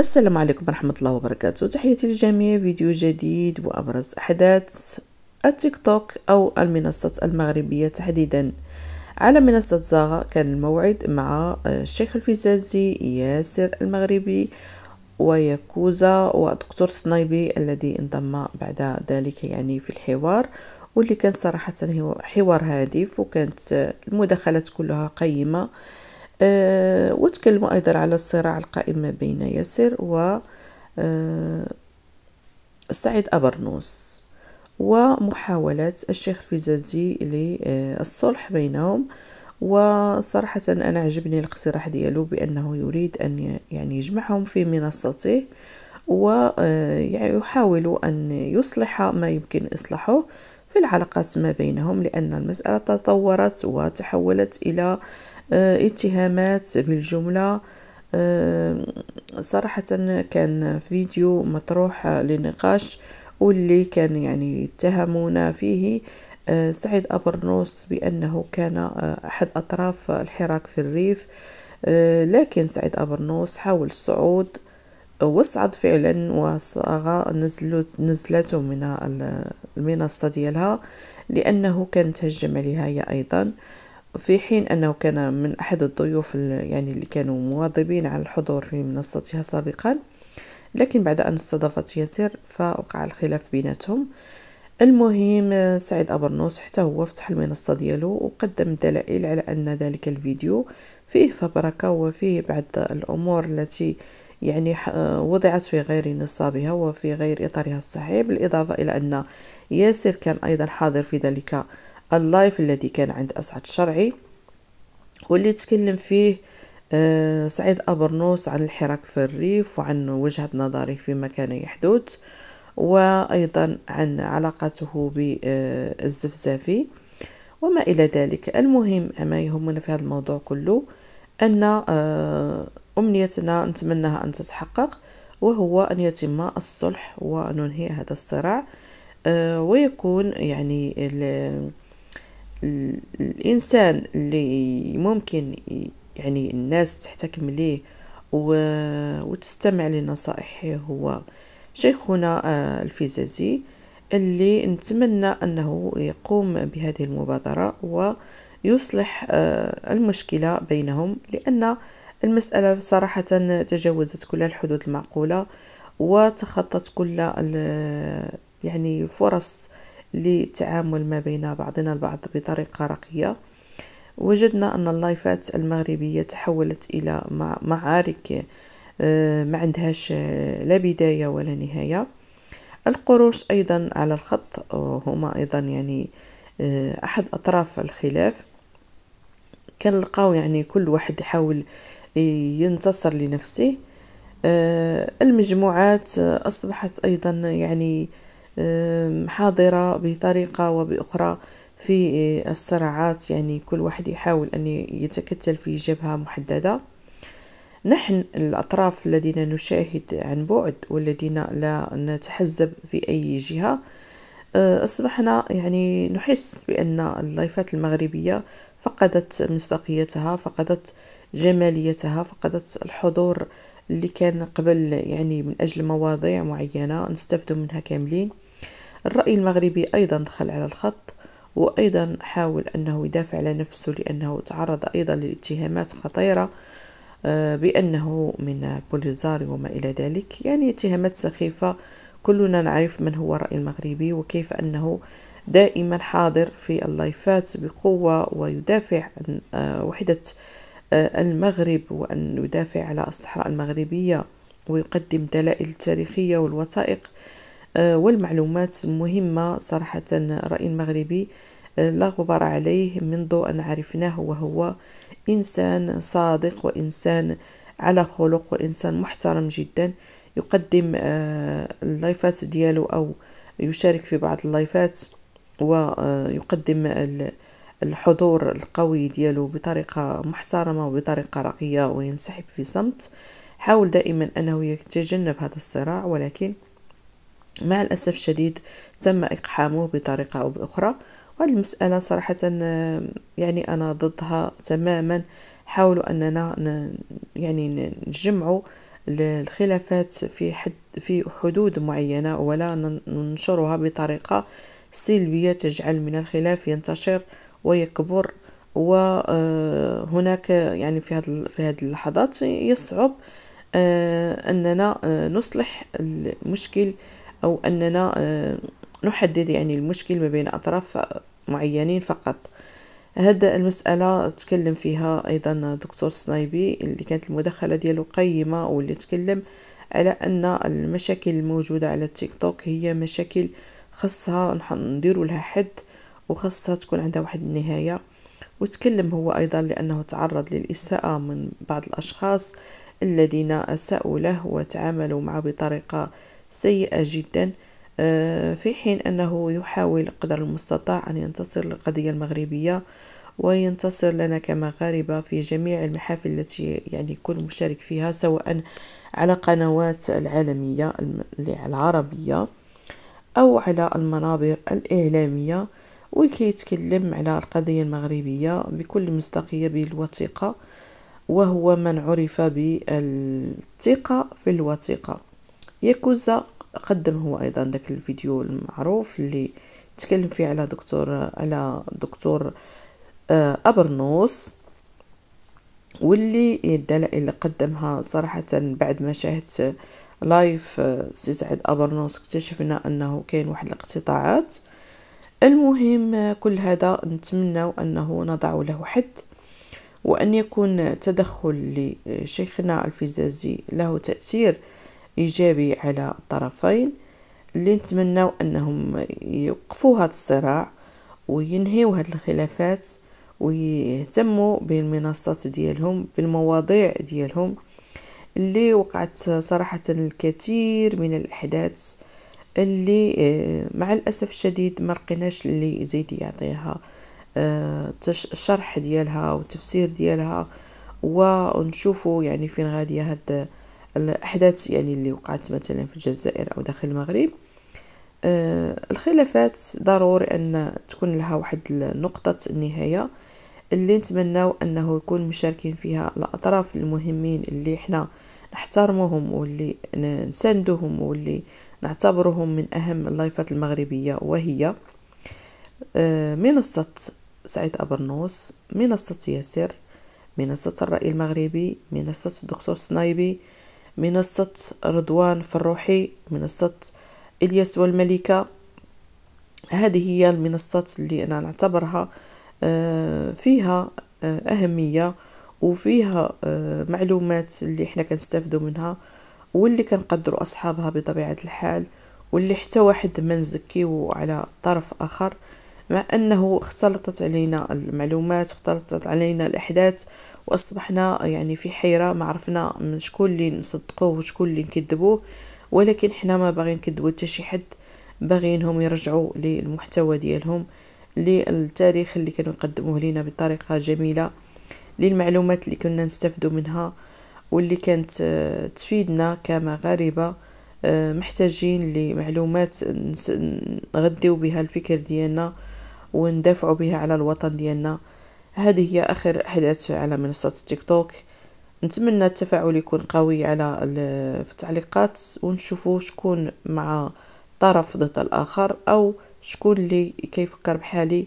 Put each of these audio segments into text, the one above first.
السلام عليكم ورحمة الله وبركاته تحياتي للجميع فيديو جديد وأبرز أحداث التيك توك أو المنصات المغربية تحديدا على منصة زاغا كان الموعد مع آه، الشيخ الفزازي ياسر المغربي وياكوزا ودكتور سنايبي الذي انضم بعد ذلك يعني في الحوار واللي كان صراحة حوار هادف وكانت المداخلات كلها قيمة آه وتكلموا أيضا على الصراع القائم ما بين ياسر و أه، سعيد أبرنوس ومحاولات الشيخ فيزازي للصلح بينهم وصراحة أنا عجبني الاقتراح ديالو بأنه يريد أن يعني يجمعهم في منصته ويحاول أه، يعني أن يصلح ما يمكن إصلاحه في العلاقات ما بينهم لأن المسألة تطورت وتحولت إلى آه، اتهامات بالجملة آه، صراحة كان فيديو مطروح للنقاش واللي كان يعني يتهمون فيه آه، سعيد أبرنوس بأنه كان أحد أطراف الحراك في الريف لكن سعيد أبرنوس حاول الصعود وصعد فعلا وصاغ نزلته من المنصة ديالها لأنه كان تهجم عليها هي أيضا في حين أنه كان من أحد الضيوف يعني اللي كانوا مواظبين على الحضور في منصتها سابقا لكن بعد أن استضافت ياسر فوقع الخلاف بيناتهم المهم سعيد أبرنوس حتى هو فتح المنصة ديالو وقدم دلائل على أن ذلك الفيديو فيه فبركة وفيه بعض الأمور التي يعني وضعت في غير نصابها وفي غير إطارها الصحيح بالإضافة إلى أن ياسر كان أيضا حاضر في ذلك اللايف الذي كان عند أسعد الشرعي واللي تكلم فيه آه، سعيد أبرنوس عن الحراك في الريف وعن وجهة نظره فيما كان يحدث وأيضا عن علاقته بالزفزافي وما إلى ذلك المهم ما يهمنا في هذا الموضوع كله أن آه، أمنيتنا نتمناها أن تتحقق وهو أن يتم الصلح وننهي هذا الصراع آه، ويكون يعني الإنسان اللي ممكن يعني الناس تحتكم ليه وتستمع لنصائحه هو شيخنا آه، الفيزازي اللي نتمنى أنه يقوم بهذه المبادرة ويصلح آه، المشكلة بينهم لأن المسألة صراحة تجاوزت كل الحدود المعقولة وتخطت كل يعني فرص للتعامل ما بين بعضنا البعض بطريقة راقية وجدنا أن اللايفات المغربية تحولت إلى معارك آه، ما عندهاش آه، لا بداية ولا نهاية القروش أيضا على الخط هما أيضا يعني آه، أحد أطراف الخلاف كنلقاو يعني كل واحد يحاول ينتصر لنفسه المجموعات أصبحت أيضا يعني حاضرة بطريقة وبأخرى في آه، الصراعات يعني كل واحد يحاول أن يتكتل في جبهة محددة نحن الأطراف الذين نشاهد عن بعد والذين لا نتحزب في أي جهة أه، أصبحنا يعني نحس بأن اللايفات المغربية فقدت مصداقيتها فقدت جماليتها فقدت الحضور اللي كان قبل يعني من أجل مواضيع معينة نستفدوا منها كاملين الرأي المغربي أيضا دخل على الخط وأيضا حاول أنه يدافع على نفسه لأنه تعرض أيضا لاتهامات خطيرة آه، بأنه من بوليزاري وما إلى ذلك يعني اتهامات سخيفة كلنا نعرف من هو الرأي المغربي وكيف أنه دائما حاضر في اللايفات بقوة ويدافع عن آه، وحدة آه، المغرب وأن يدافع على الصحراء المغربية ويقدم دلائل تاريخية والوثائق آه، والمعلومات مهمة صراحة الرأي المغربي آه، لا غبار عليه منذ أن عرفناه وهو إنسان صادق وإنسان على خلق وإنسان محترم جدا يقدم آه، اللايفات ديالو أو يشارك في بعض اللايفات ويقدم الحضور القوي ديالو بطريقة محترمة وبطريقة راقية وينسحب في صمت حاول دائما أنه يتجنب هذا الصراع ولكن مع الأسف الشديد تم إقحامه بطريقة أو بأخرى وهذه المسألة صراحة آه، يعني أنا ضدها تماما حاولوا أننا يعني نجمعوا الخلافات في حد في حدود معينة ولا ننشرها بطريقة سلبية تجعل من الخلاف ينتشر ويكبر وهناك آه، يعني في هذه في هذه اللحظات يصعب آه، أننا نصلح المشكل أو أننا آه، نحدد يعني المشكل ما بين أطراف معينين فقط هذا المسألة تكلم فيها أيضا دكتور سنايبي اللي كانت المداخلة ديالو قيمة واللي تكلم على أن المشاكل الموجودة على التيك توك هي مشاكل خاصها نديرو لها حد وخاصها تكون عندها واحد النهاية وتكلم هو أيضا لأنه تعرض للإساءة من بعض الأشخاص الذين أساءوا له وتعاملوا معه بطريقة سيئة جدا آه، في حين أنه يحاول قدر المستطاع أن ينتصر للقضية المغربية وينتصر لنا كمغاربة في جميع المحافل التي يعني كل مشارك فيها سواء على قنوات العالمية العربية أو على المنابر الإعلامية وكي يتكلم على القضية المغربية بكل مصداقية بالوثيقة وهو من عرف بالثقة في الوثيقة ياكوزا قدم هو ايضا داك الفيديو المعروف اللي تكلم فيه على دكتور على دكتور آه، ابرنوس واللي الدلائل اللي قدمها صراحة بعد ما شاهدت لايف آه، سي سعيد أبرنوس اكتشفنا أنه كاين واحد الاقتطاعات المهم آه، كل هذا نتمنى أنه نضع له حد وأن يكون تدخل لشيخنا الفزازي له تأثير إيجابي على الطرفين اللي نتمناو أنهم يوقفوا هذا الصراع وينهيوا هاد الخلافات ويهتموا بالمنصات ديالهم بالمواضيع ديالهم اللي وقعت صراحة الكثير من الأحداث اللي آه، مع الأسف الشديد ما لقيناش اللي يزيد يعطيها الشرح آه، ديالها والتفسير ديالها ونشوفوا يعني فين غادية هاد الأحداث يعني اللي وقعت مثلا في الجزائر أو داخل المغرب آه، الخلافات ضروري أن تكون لها واحد نقطة النهاية اللي نتمناو أنه يكون مشاركين فيها الأطراف المهمين اللي حنا نحترمهم واللي نساندهم واللي نعتبرهم من أهم اللايفات المغربية وهي آه، منصة سعيد أبرنوس منصة ياسر منصة الرأي المغربي منصة الدكتور سنايبي منصة رضوان فروحي منصة إلياس والملكة هذه هي المنصات اللي أنا نعتبرها آه، فيها آه، أهمية وفيها آه، معلومات اللي احنا كنستافدو منها واللي كنقدروا أصحابها بطبيعة الحال واللي حتى واحد منزكي على طرف آخر مع أنه اختلطت علينا المعلومات اختلطت علينا الأحداث وأصبحنا يعني في حيرة ما عرفنا من شكون اللي نصدقوه وشكون اللي نكذبوه ولكن حنا ما باغيين نكذبوا حتى شي حد باغيينهم يرجعوا للمحتوى ديالهم للتاريخ اللي كانوا يقدموه لنا بطريقة جميلة للمعلومات اللي كنا نستفدوا منها واللي كانت آه، تفيدنا كمغاربة آه، محتاجين لمعلومات نغذيو بها الفكر ديالنا وندافع بها على الوطن ديالنا هذه هي اخر احداث على منصه تيك توك نتمنى التفاعل يكون قوي على في التعليقات ونشوفوا شكون مع طرف ضد الاخر او شكون اللي كيفكر بحالي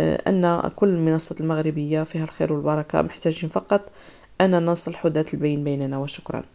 آه، ان كل المنصات المغربيه فيها الخير والبركه محتاجين فقط اننا نصل ذات البين بيننا وشكرا